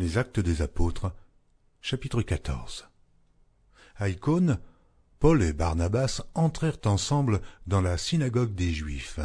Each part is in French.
Les Actes des Apôtres, chapitre 14. À Icône, Paul et Barnabas entrèrent ensemble dans la synagogue des Juifs,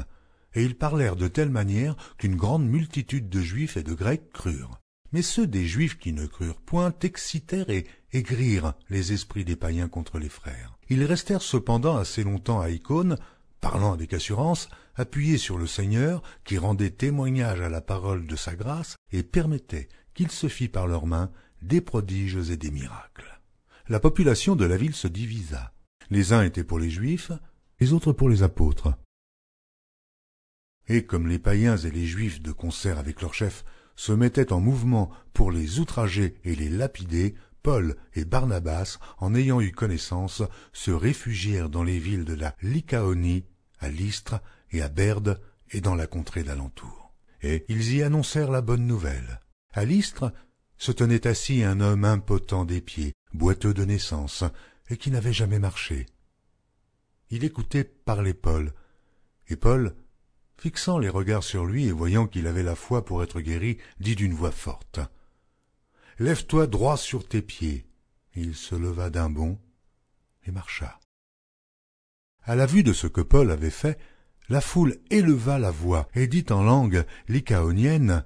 et ils parlèrent de telle manière qu'une grande multitude de Juifs et de Grecs crurent. Mais ceux des Juifs qui ne crurent point excitèrent et aigrirent les esprits des païens contre les frères. Ils restèrent cependant assez longtemps à Icône, parlant avec assurance, appuyés sur le Seigneur, qui rendait témoignage à la parole de sa grâce et permettait qu'il se fit par leurs mains des prodiges et des miracles. La population de la ville se divisa. Les uns étaient pour les Juifs, les autres pour les apôtres. Et comme les païens et les Juifs, de concert avec leurs chefs se mettaient en mouvement pour les outrager et les lapider, Paul et Barnabas, en ayant eu connaissance, se réfugièrent dans les villes de la Lycaonie, à Lystre et à Berde, et dans la contrée d'alentour. Et ils y annoncèrent la bonne nouvelle. À l'istre se tenait assis un homme impotent des pieds boiteux de naissance et qui n'avait jamais marché il écoutait parler paul et paul fixant les regards sur lui et voyant qu'il avait la foi pour être guéri dit d'une voix forte lève-toi droit sur tes pieds il se leva d'un bond et marcha À la vue de ce que paul avait fait la foule éleva la voix et dit en langue lycaonienne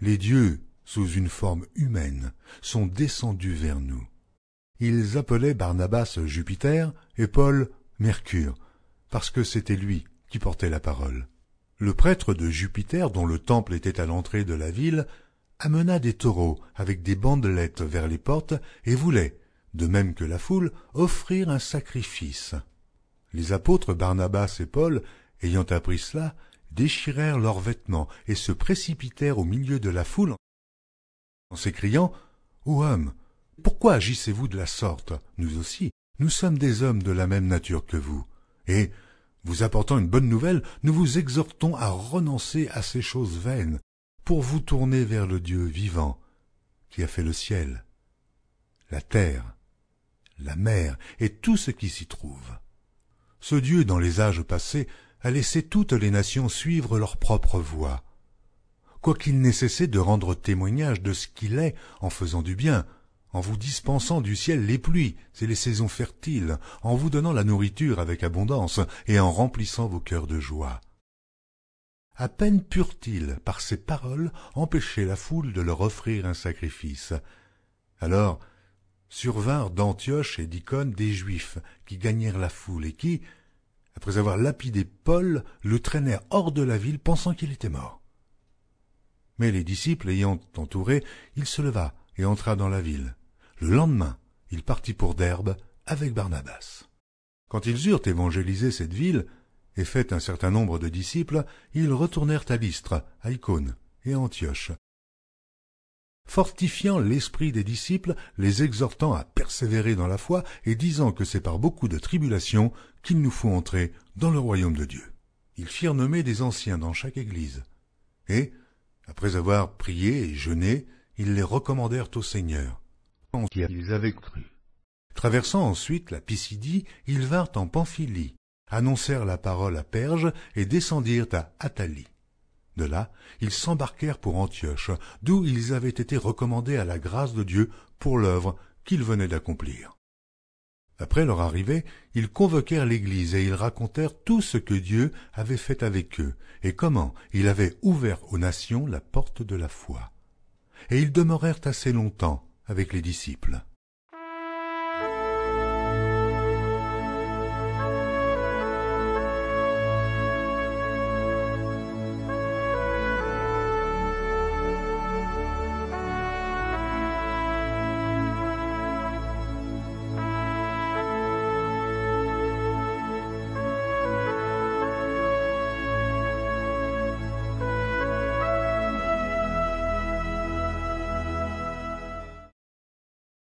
les dieux sous une forme humaine, sont descendus vers nous. Ils appelaient Barnabas Jupiter et Paul Mercure, parce que c'était lui qui portait la parole. Le prêtre de Jupiter, dont le temple était à l'entrée de la ville, amena des taureaux avec des bandelettes vers les portes et voulait, de même que la foule, offrir un sacrifice. Les apôtres Barnabas et Paul, ayant appris cela, déchirèrent leurs vêtements et se précipitèrent au milieu de la foule en s'écriant Ô oh, homme, pourquoi agissez-vous de la sorte Nous aussi, nous sommes des hommes de la même nature que vous. Et, vous apportant une bonne nouvelle, nous vous exhortons à renoncer à ces choses vaines, pour vous tourner vers le Dieu vivant, qui a fait le ciel, la terre, la mer et tout ce qui s'y trouve. Ce Dieu, dans les âges passés, a laissé toutes les nations suivre leur propre voie, quoiqu'il n'ait cessé de rendre témoignage de ce qu'il est en faisant du bien, en vous dispensant du ciel les pluies et les saisons fertiles, en vous donnant la nourriture avec abondance et en remplissant vos cœurs de joie. À peine purent-ils, par ces paroles, empêcher la foule de leur offrir un sacrifice. Alors survinrent d'Antioche et d'Icône des Juifs, qui gagnèrent la foule et qui, après avoir lapidé Paul, le traînèrent hors de la ville pensant qu'il était mort. Mais les disciples ayant entouré, il se leva et entra dans la ville. Le lendemain, il partit pour Derbe avec Barnabas. Quand ils eurent évangélisé cette ville et fait un certain nombre de disciples, ils retournèrent à Lystre, à Icône et à Antioche, fortifiant l'esprit des disciples, les exhortant à persévérer dans la foi et disant que c'est par beaucoup de tribulations qu'il nous faut entrer dans le royaume de Dieu. Ils firent nommer des anciens dans chaque église, et après avoir prié et jeûné, ils les recommandèrent au Seigneur, avaient cru. Traversant ensuite la Pisidie, ils vinrent en Pamphylie, annoncèrent la parole à Perge et descendirent à Athalie. De là, ils s'embarquèrent pour Antioche, d'où ils avaient été recommandés à la grâce de Dieu pour l'œuvre qu'ils venaient d'accomplir. Après leur arrivée, ils convoquèrent l'Église et ils racontèrent tout ce que Dieu avait fait avec eux, et comment il avait ouvert aux nations la porte de la foi. Et ils demeurèrent assez longtemps avec les disciples.